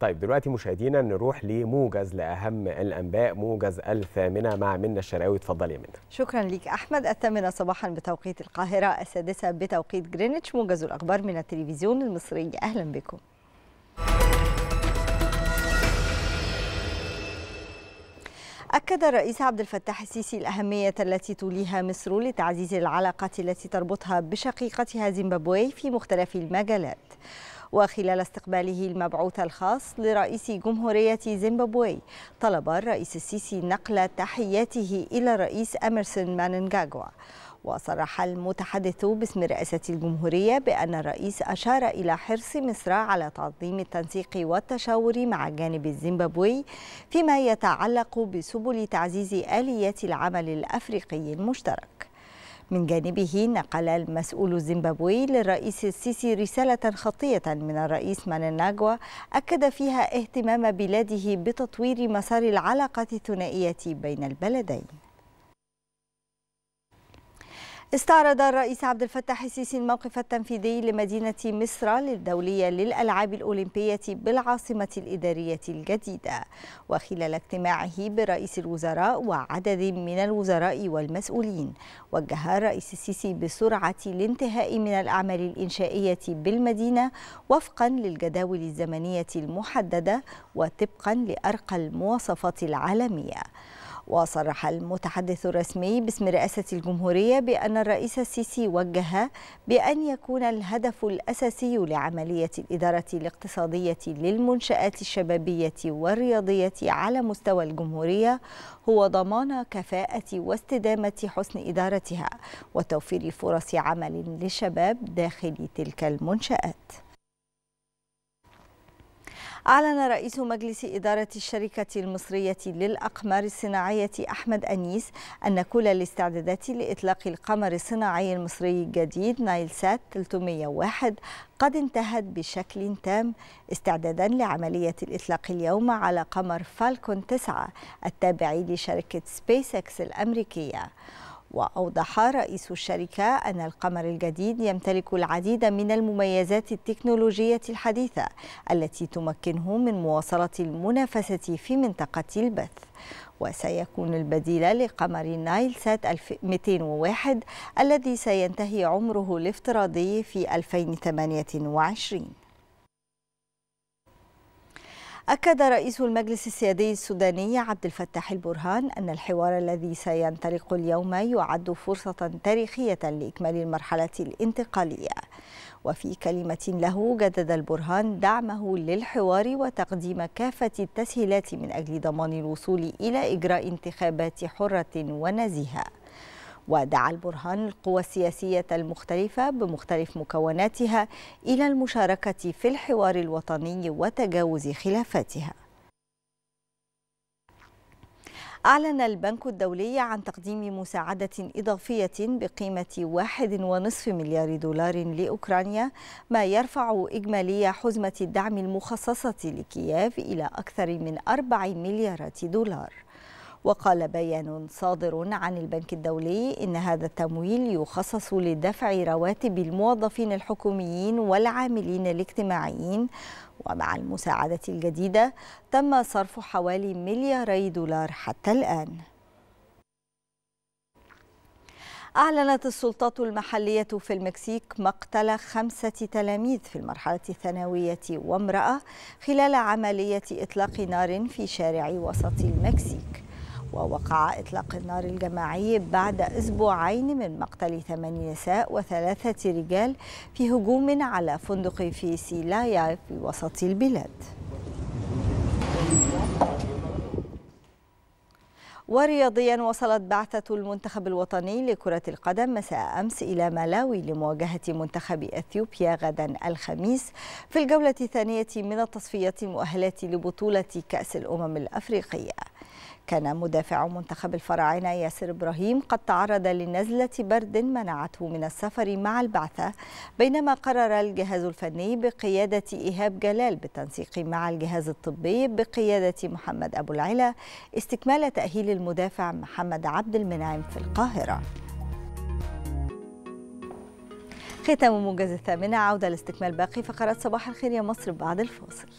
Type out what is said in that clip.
طيب دلوقتي مشاهدينا نروح لموجز لاهم الانباء موجز الثامنه مع منى الشراوي اتفضل يا منى شكرا ليك احمد الثامنه صباحا بتوقيت القاهره السادسه بتوقيت جرينتش موجز الاخبار من التلفزيون المصري اهلا بكم أكد الرئيس عبد الفتاح السيسي الأهمية التي توليها مصر لتعزيز العلاقات التي تربطها بشقيقتها زيمبابوي في مختلف المجالات وخلال استقباله المبعوث الخاص لرئيس جمهورية زيمبابوي طلب الرئيس السيسي نقل تحياته إلى الرئيس أميرسون ماننجاجوا وصرح المتحدث باسم رئاسة الجمهورية بأن الرئيس أشار إلى حرص مصر على تعظيم التنسيق والتشاور مع الجانب الزيمبابوي فيما يتعلق بسبل تعزيز آليات العمل الأفريقي المشترك من جانبه نقل المسؤول الزيمبابوي للرئيس السيسي رسالة خطية من الرئيس مانناجوا أكد فيها اهتمام بلاده بتطوير مسار العلاقات الثنائية بين البلدين استعرض الرئيس عبد الفتاح السيسي الموقف التنفيذي لمدينة مصر للدولية للألعاب الأولمبية بالعاصمة الإدارية الجديدة وخلال اجتماعه برئيس الوزراء وعدد من الوزراء والمسؤولين وجه الرئيس السيسي بسرعة الانتهاء من الأعمال الإنشائية بالمدينة وفقا للجداول الزمنية المحددة وطبقا لأرقى المواصفات العالمية وصرح المتحدث الرسمي باسم رئاسة الجمهورية بأن الرئيس السيسي وجه بأن يكون الهدف الأساسي لعملية الإدارة الاقتصادية للمنشآت الشبابية والرياضية على مستوى الجمهورية هو ضمان كفاءة واستدامة حسن إدارتها وتوفير فرص عمل للشباب داخل تلك المنشآت أعلن رئيس مجلس إدارة الشركة المصرية للأقمار الصناعية أحمد أنيس أن كل الاستعدادات لإطلاق القمر الصناعي المصري الجديد نايلسات 301 قد انتهت بشكل تام استعدادا لعملية الإطلاق اليوم على قمر فالكون 9 التابع لشركة سبيس اكس الأمريكية وأوضح رئيس الشركة أن القمر الجديد يمتلك العديد من المميزات التكنولوجية الحديثة التي تمكنه من مواصلة المنافسة في منطقة البث وسيكون البديل لقمر نايل سات 201 الذي سينتهي عمره الافتراضي في 2028 أكد رئيس المجلس السيادي السوداني عبد الفتاح البرهان أن الحوار الذي سينطلق اليوم يعد فرصة تاريخية لإكمال المرحلة الانتقالية وفي كلمة له جدد البرهان دعمه للحوار وتقديم كافة التسهيلات من أجل ضمان الوصول إلى إجراء انتخابات حرة ونزيهة ودعا البرهان القوى السياسية المختلفة بمختلف مكوناتها إلى المشاركة في الحوار الوطني وتجاوز خلافاتها أعلن البنك الدولي عن تقديم مساعدة إضافية بقيمة 1.5 مليار دولار لأوكرانيا ما يرفع إجمالي حزمة الدعم المخصصة لكييف إلى أكثر من 4 مليارات دولار وقال بيان صادر عن البنك الدولي إن هذا التمويل يخصص لدفع رواتب الموظفين الحكوميين والعاملين الاجتماعيين ومع المساعدة الجديدة تم صرف حوالي ملياري دولار حتى الآن أعلنت السلطات المحلية في المكسيك مقتل خمسة تلاميذ في المرحلة الثانوية وامرأة خلال عملية إطلاق نار في شارع وسط المكسيك ووقع إطلاق النار الجماعي بعد أسبوعين من مقتل ثمان نساء وثلاثة رجال في هجوم على فندق في سيلايا في وسط البلاد ورياضيا وصلت بعثة المنتخب الوطني لكرة القدم مساء أمس إلى مالاوي لمواجهة منتخب أثيوبيا غدا الخميس في الجولة الثانية من التصفيات المؤهلة لبطولة كأس الأمم الأفريقية كان مدافع منتخب الفراعنة ياسر إبراهيم قد تعرض لنزلة برد منعته من السفر مع البعثة بينما قرر الجهاز الفني بقيادة إيهاب جلال بالتنسيق مع الجهاز الطبي بقيادة محمد أبو العلا استكمال تأهيل المدافع محمد عبد المنعم في القاهرة ختام موجز الثامنة عودة لاستكمال باقي فقرات صباح الخير يا مصر بعد الفاصل